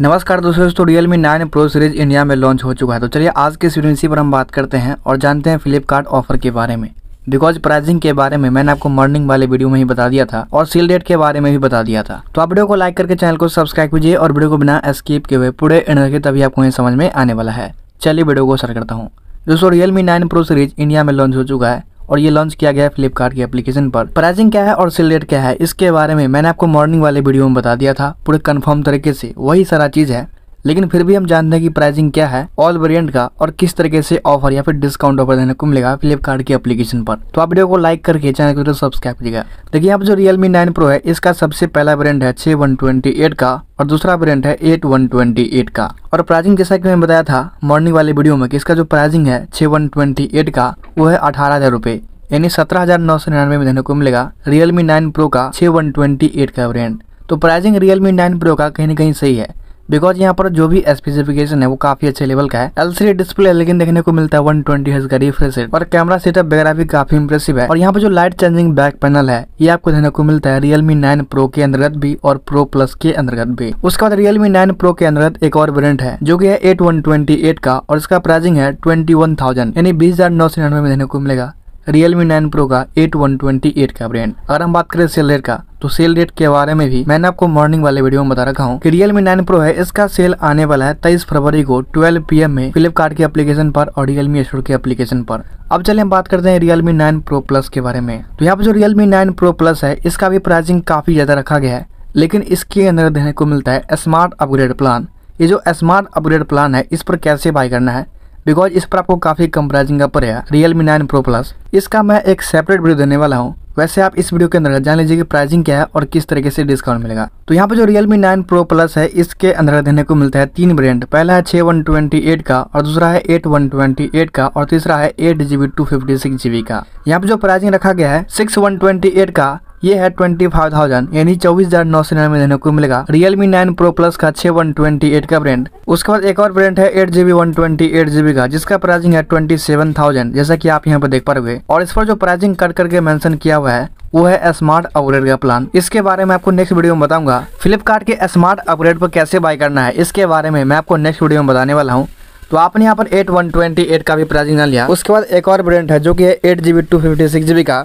नमस्कार दोस्तों तो Realme nine Pro series India में लॉन्च हो चुका है तो चलिए आज के इस पर हम बात करते हैं और जानते हैं फ्लिपकार्ट ऑफर के बारे में बिकॉज प्राइसिंग के बारे में मैंने आपको मॉर्निंग वाले वीडियो में ही बता दिया था और सील डेट के बारे में भी बता दिया था तो आप वीडियो को लाइक करके चैनल को सब्सक्राइब कीजिए और वीडियो को बिना स्कीप के हुए पूरे एंड तभी आपको ये समझ में आने वाला है चलिए वीडियो को सर करता हूँ दोस्तों Realme nine Pro series India में लॉन्च हो चुका है और ये लॉन्च किया गया है फ्लिपकार्ट की एप्लीकेशन पर प्राइसिंग क्या है और सेल रेट क्या है इसके बारे में मैंने आपको मॉर्निंग वाले वीडियो में बता दिया था पूरे कन्फर्म तरीके से वही सारा चीज़ है लेकिन फिर भी हम जानते हैं कि प्राइसिंग क्या है ऑल वेरियंट का और किस तरीके से ऑफर या फिर डिस्काउंट ऑफर देने को मिलेगा फ्लिपकार्ट की एप्लीकेशन पर तो आप वीडियो को लाइक करके चैनल को तो सब्सक्राइब कीजिएगा देखिए आप जो रियलमी नाइन प्रो है इसका सबसे पहला वेरियंट है छह वन ट्वेंटी एट का और दूसरा वेरियंट है एट वन ट्वेंटी एट का और प्राइसिंग जैसा कि मैंने बताया था मॉर्निंग वाले वीडियो में कि इसका जो प्राइसिंग है छह वन ट्वेंटी एट का वो है अठारह हजार यानी सत्रह हजार नौ सौ निन्यानवे में देने को मिलेगा रियलमी नाइन प्रो का छह वन ट्वेंटी एट का वेरियंट तो प्राइसिंग रियलमी नाइन प्रो का कहीं ना कहीं सही है बिकॉज यहाँ पर जो भी स्पेसिफिकेशन है वो काफी अच्छे लेवल का है एलसीडी डिस्प्ले लेकिन देखने को मिलता है वन ट्वेंटी का रिफ्रेश रेट और कैमरा सेटअप वगैरह भी काफी इंप्रेसिव है और यहाँ पर जो लाइट चेंजिंग बैक पैनल है ये आपको देखने को मिलता है रियलमी नाइन प्रो के अंतर्गत भी और प्रो प्लस के अंतर्गत भी उसके बाद रियलमी नाइन प्रो के अंतर्गत एक और वेरियंट है जो की है एट का और इसका प्राइसिंग है ट्वेंटी यानी बीस में देखने को मिलेगा रियल मी नाइन प्रो का एट वन ट्वेंटी एट का ब्रांड अगर हम बात करें सेल रेट का तो सेल रेट के बारे में भी मैंने आपको मॉर्निंग वाले वीडियो में बता रखा हूँ कि मी नाइन प्रो है इसका सेल आने वाला है तेईस फरवरी को 12 पीएम में फ्लिपकार्ट के एप्लीकेशन पर और रियलमी स्टोर के एप्लीकेशन पर अब चले हम बात करते हैं मी नाइन प्रो प्लस के बारे में तो यहाँ पर जो मी नाइन प्रो प्लस है इसका भी प्राइसिंग काफी ज्यादा रखा गया है लेकिन इसके अंदर देखने को मिलता है स्मार्ट अपग्रेड प्लान ये जो स्मार्ट अपग्रेड प्लान है इस पर कैसे बाय करना है बिकॉज इस पर आपको काफ़ी कम प्राइसिंग का पड़ेगा Realme nine Pro plus इसका मैं एक सेपरेट वीडियो देने वाला हूँ वैसे आप इस वीडियो के अंदर जान लीजिए कि प्राइसिंग क्या है और किस तरीके से डिस्काउंट मिलेगा तो यहाँ पे जो Realme nine Pro plus है इसके अंदर देने को मिलता है तीन ब्रांड पहला है छः वन ट्वेंटी एट का और दूसरा है एट वन ट्वेंटी एट का और तीसरा है eight GB two fifty six GB का यहाँ पे जो प्राइसिंग रखा गया है सिक्स वन ट्वेंटी एट का ये है ट्वेंटी फाइव थाउजेंड यानी चौबीस हजार नौ सौ निन्यानवे देने को मिलेगा रियलमी नाइन प्रो प्लस का छह वन ट्वेंटी एट का ब्रांड उसके बाद एक और ब्रांड है eight GB one twenty eight GB का जिसका प्राइसिंग है ट्वेंटी सेवन थाउजेंड जैसा की आप यहाँ पर देख पा रहे और इस पर जो प्राइसिंग कट करके मेंशन किया हुआ है वो है स्मार्ट अपग्रेड का प्लान इसके बारे में आपको नेक्स्ट वीडियो में बताऊंगा फ्लिपकार्ट के स्मार्ट अपग्रेड पर कैसे बाय करना है इसके बारे में मैं आपको नेक्स्ट वीडियो में बताने वाला हूँ तो आपने यहाँ पर एट वन ट्वेंटी एट का भी प्राइसिंग लिया उसके बाद एक और ब्रांड है जो कि है eight GB two fifty six GB का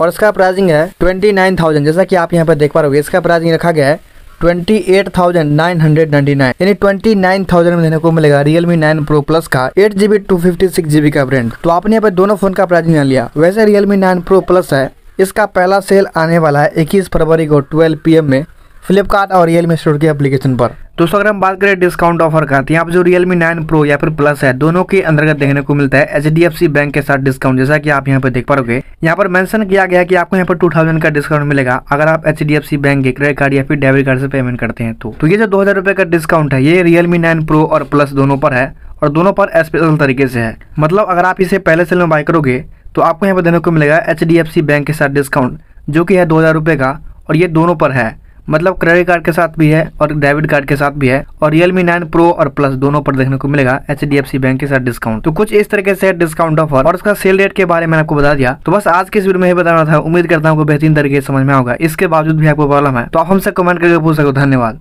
और इसका प्राइसिंग है ट्वेंटी नाइन थाउजेंड जैसा कि आप यहाँ पर देख पा रहे हो इसका प्राइसिंग रखा गया है twenty eight thousand nine hundred ninety nine यानी ट्वेंटी नाइन थाउजेंड में देने को मिलेगा रियलमी नाइन प्रो प्लस का eight GB two fifty six GB का ब्रांड तो आपने यहाँ पर दोनों फोन का प्राइस जान लिया वैसे रियलमी नाइन प्रो प्लस है इसका पहला सेल आने वाला है इक्कीस फरवरी को ट्वेल्व पी एम में फ्लिपकार्ट और रियल स्टोर के एप्लीकेशन पर दोस्तों अगर हम बात करें डिस्काउंट ऑफर का तो यहाँ पर जो रियलमी नाइन प्रो या फिर प्लस है दोनों के अंतर्गत देखने को मिलता है एच बैंक के साथ डिस्काउंट जैसा कि आप यहाँ पर देख पाओगे यहाँ पर मेंशन किया गया कि आपको यहाँ पर 2000 का डिस्काउंट मिलेगा अगर आप एच बैंक के क्रेडिट कार्ड या फिर डेबिट कार्ड से पेमेंट करते हैं तो, तो ये जो दो हजार का डिस्काउंट है ये रियलमी नाइन प्रो और प्लस दोनों पर है और दोनों पर स्पेशल तरीके से है मतलब अगर आप इसे पहले सेल में बाय करोगे तो आपको यहाँ पर देने को मिलेगा एच बैंक के साथ डिस्काउंट जो कि है दो का और ये दोनों पर है मतलब क्रेडिट कार्ड के साथ भी है और डेबिट कार्ड के साथ भी है और रियलमी नाइन प्रो और प्लस दोनों पर देखने को मिलेगा एच बैंक के साथ डिस्काउंट तो कुछ इस तरीके से डिस्काउंट ऑफर और उसका सेल रेट के बारे में आपको बता दिया तो बस आज के इस वीडियो में बताना था उम्मीद करता हूँ बेहतरीन तरीके से समझ में होगा इसके बावजूद भी आपको प्रॉब्लम है तो आप हमसे कमेंट करके पूछ सको धन्यवाद